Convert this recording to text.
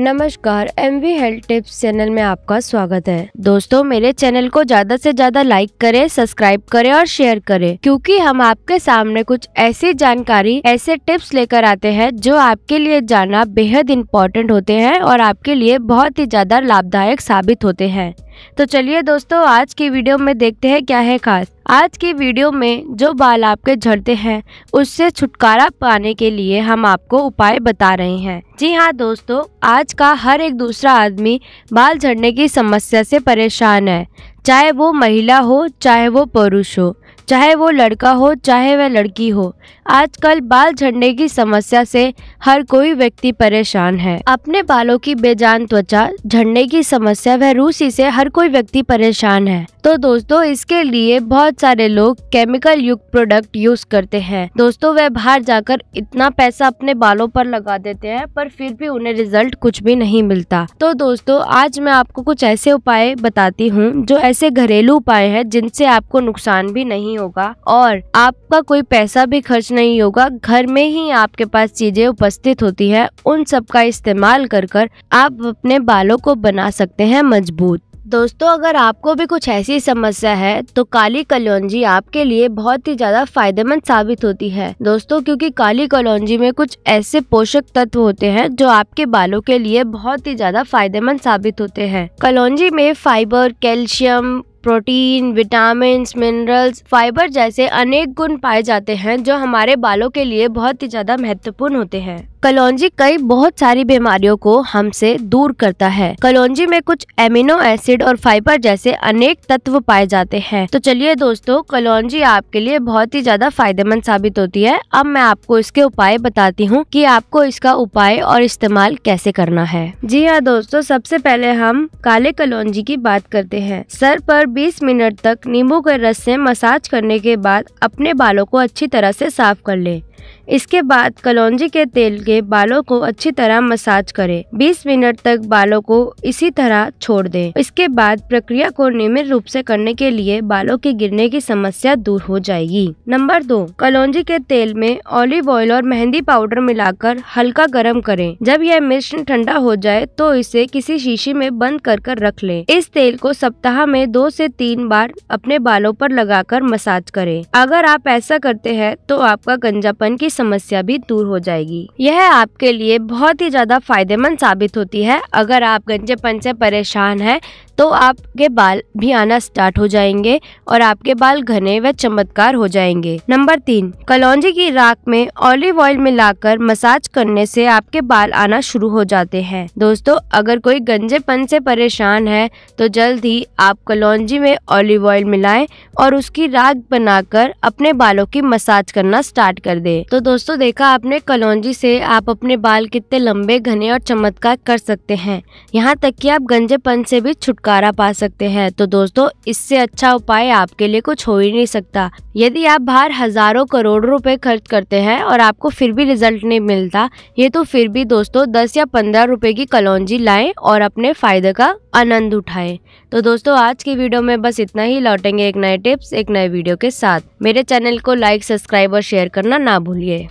नमस्कार M V health tips channel में आपका स्वागत है दोस्तों मेरे चैनल को ज्यादा से ज्यादा लाइक करें, सब्सक्राइब करें और शेयर करें क्योंकि हम आपके सामने कुछ ऐसी जानकारी ऐसे टिप्स लेकर आते हैं जो आपके लिए जाना बेहद इम्पोर्टेंट होते हैं और आपके लिए बहुत ही ज्यादा लाभदायक साबित होते हैं तो चलिए दोस्तों आज की वीडियो में देखते हैं क्या है खास आज की वीडियो में जो बाल आपके झड़ते हैं उससे छुटकारा पाने के लिए हम आपको उपाय बता रहे हैं जी हाँ दोस्तों आज का हर एक दूसरा आदमी बाल झड़ने की समस्या से परेशान है चाहे वो महिला हो चाहे वो पुरुष हो चाहे वो लड़का हो चाहे वह लड़की हो आजकल बाल झड़ने की समस्या से हर कोई व्यक्ति परेशान है अपने बालों की बेजान त्वचा झड़ने की समस्या वह रूसी से हर कोई व्यक्ति परेशान है तो दोस्तों इसके लिए बहुत सारे लोग केमिकल युक्त प्रोडक्ट यूज करते हैं दोस्तों वह बाहर जाकर इतना पैसा अपने बालों पर लगा देते हैं पर फिर भी उन्हें रिजल्ट कुछ भी नहीं मिलता तो दोस्तों आज मैं आपको कुछ ऐसे उपाय बताती हूँ जो ऐसे घरेलू उपाय है जिनसे आपको नुकसान भी नहीं नहीं होगा और आपका कोई पैसा भी खर्च नहीं होगा घर में ही आपके पास चीजें उपस्थित होती है उन सब का इस्तेमाल कर कर आप अपने बालों को बना सकते हैं मजबूत दोस्तों अगर आपको भी कुछ ऐसी समस्या है तो काली कलौंजी आपके लिए बहुत ही ज्यादा फायदेमंद साबित होती है दोस्तों क्योंकि काली कलौंजी में कुछ ऐसे पोषक तत्व होते हैं जो आपके बालों के लिए बहुत ही ज्यादा फायदेमंद साबित होते हैं कलौंजी में fibre calcium protein vitamin minerals fibre जैसे अनेक गुण पाए जाते हैं जो हमारे बालों के लिए बहुत ही ज्यादा महत्वपूर्ण होते हैं कलौजी कई बहुत सारी बीमारियों को हमसे दूर करता है कलौजी में कुछ एमिनो एसिड और फाइबर जैसे अनेक तत्व पाए जाते हैं तो चलिए दोस्तों कलौजी आपके लिए बहुत ही ज्यादा फायदेमंद साबित होती है अब मैं आपको इसके उपाय बताती हूँ कि आपको इसका उपाय और इस्तेमाल कैसे करना है जी हाँ दोस्तों सबसे पहले हम काले कलौजी की बात करते हैं सर पर 20 मिनट तक नींबू के रस से मसाज करने के बाद अपने बालों को अच्छी तरह से साफ कर लें इसके बाद कलौजी के तेल के बालों को अच्छी तरह मसाज करें 20 मिनट तक बालों को इसी तरह छोड़ दें इसके बाद प्रक्रिया को नियमित रूप से करने के लिए बालों के गिरने की समस्या दूर हो जाएगी नंबर दो कलौजी के तेल में ऑलिव ऑयल और मेहंदी पाउडर मिलाकर हल्का गर्म करें जब यह मिश्रण ठंडा हो जाए तो इसे किसी शीशी में बंद कर कर रख ले इस तेल को सप्ताह में दो ऐसी तीन बार अपने बालों आरोप लगा मसाज करे अगर आप ऐसा करते हैं तो आपका गंजापन जीवन की समस्या भी दूर हो जाएगी यह आपके लिए बहुत ही ज्यादा फायदेमंद साबित होती है अगर आप गंजेपन से परेशान है तो आपके बाल भी आना स्टार्ट हो जाएंगे और आपके बाल घने व चमत्कार हो जाएंगे नंबर तीन कलौजी की राख में ऑलिव ऑयल मिलाकर मसाज करने से आपके बाल आना शुरू हो जाते हैं दोस्तों अगर कोई गंजेपन से परेशान है तो जल्द ही आप कलौजी में ऑलिव ऑयल मिलाए और उसकी राख बनाकर अपने बालों की मसाज करना स्टार्ट कर दे तो दोस्तों देखा आपने कलौजी से आप अपने बाल कितने लंबे घने और चमत्कार कर सकते हैं यहाँ तक कि आप गंजेपन से भी छुटकारा छुटकारा पा सकते हैं तो दोस्तों इससे अच्छा उपाय आपके लिए कुछ हो ही नहीं सकता यदि आप बाहर हजारों करोड़ रुपए खर्च करते हैं और आपको फिर भी रिजल्ट नहीं मिलता ये तो फिर भी दोस्तों दस या पंद्रह रुपए की कलौजी लाए और अपने फायदे का आनंद उठाए तो दोस्तों आज की वीडियो में बस इतना ही लौटेंगे एक नए टिप्स एक नए वीडियो के साथ मेरे चैनल को लाइक सब्सक्राइब और शेयर करना ना भूलिए